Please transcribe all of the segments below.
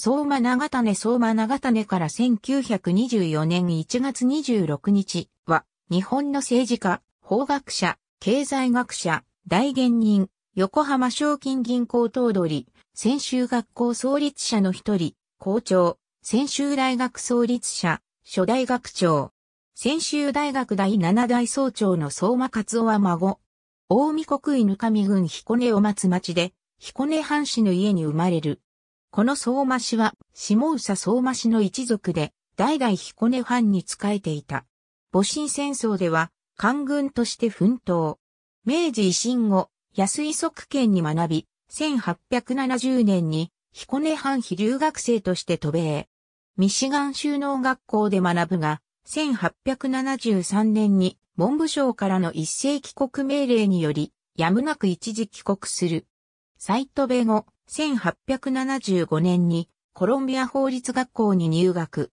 相馬長種相馬長種から1924年1月26日は、日本の政治家、法学者、経済学者、大芸人、横浜賞金銀行頭取、専修学校創立者の一人、校長、専修大学創立者、初代学長、専修大学第七代総長の相馬勝夫は孫、大見国犬み郡彦根を待つ町で、彦根藩士の家に生まれる。この相馬氏は、下宇佐相馬氏の一族で、代々彦根藩に仕えていた。戊辰戦争では、官軍として奮闘。明治維新後、安井側県に学び、1870年に彦根藩非留学生として渡米。ミシガン収納学校で学ぶが、1873年に文部省からの一斉帰国命令により、やむなく一時帰国する。再渡米後、1875年にコロンビア法律学校に入学。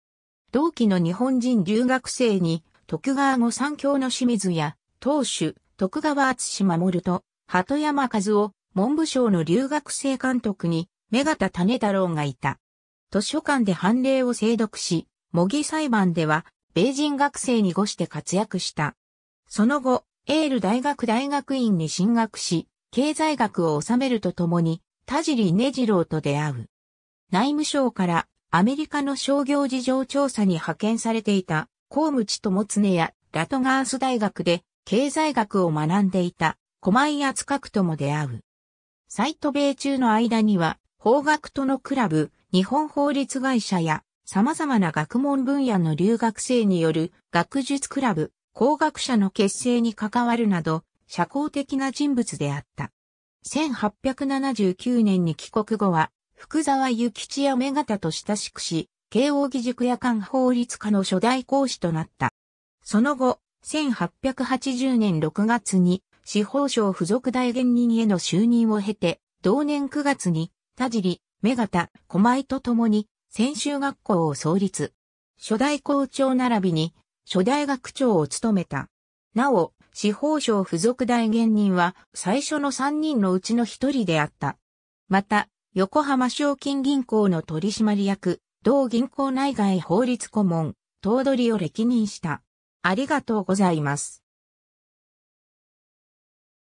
同期の日本人留学生に徳川後三教の清水や当主徳川厚守と鳩山和夫文部省の留学生監督に目方種太郎がいた。図書館で判例を制読し、模擬裁判では米人学生にごして活躍した。その後、エール大学大学院に進学し、経済学を収めるとともに、田尻根次郎と出会う。内務省からアメリカの商業事情調査に派遣されていたと口智常やラトガース大学で経済学を学んでいた駒井厚角とも出会う。サイト米中の間には法学とのクラブ、日本法律会社や様々な学問分野の留学生による学術クラブ、工学者の結成に関わるなど、社交的な人物であった。1879年に帰国後は、福沢諭吉や目方と親しくし、慶応義塾夜間法律家の初代講師となった。その後、1880年6月に、司法省附属大元人への就任を経て、同年9月に、田尻、目方、小前と共に、専修学校を創立。初代校長並びに、初代学長を務めた。なお、司法省付属大元人は最初の3人のうちの1人であった。また、横浜賞金銀行の取締役、同銀行内外法律顧問、頭取を歴任した。ありがとうございます。